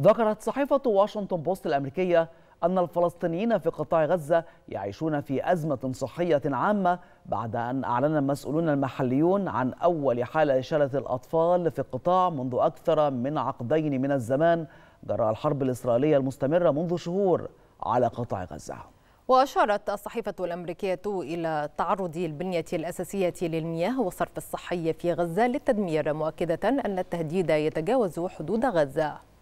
ذكرت صحيفة واشنطن بوست الأمريكية أن الفلسطينيين في قطاع غزة يعيشون في أزمة صحية عامة بعد أن أعلن المسؤولون المحليون عن أول حالة إشالة الأطفال في القطاع منذ أكثر من عقدين من الزمان جراء الحرب الإسرائيلية المستمرة منذ شهور على قطاع غزة وأشارت الصحيفة الأمريكية إلى تعرض البنية الأساسية للمياه والصرف الصحي في غزة للتدمير مؤكدة أن التهديد يتجاوز حدود غزة